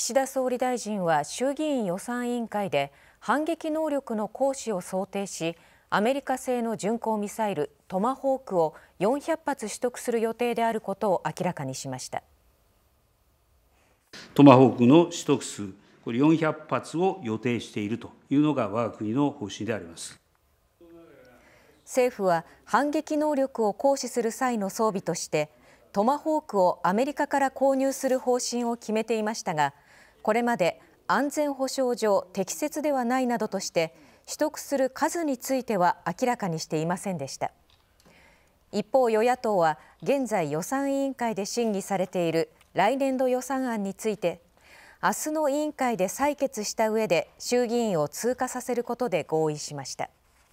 岸田総理大臣は衆議院予算委員会で反撃能力の行使を想定しアメリカ製の巡航ミサイルトマホークを400発取得する予定であることを明らかにしましたトマホークの取得数これ400発を予定しているというのが我が国の方針であります政府は反撃能力を行使する際の装備としてトマホークをアメリカから購入する方針を決めていましたがこれまで安全保障上適切ではないなどとして取得する数については明らかにしていませんでした一方与野党は現在予算委員会で審議されている来年度予算案について明日の委員会で採決した上で衆議院を通過させることで合意しました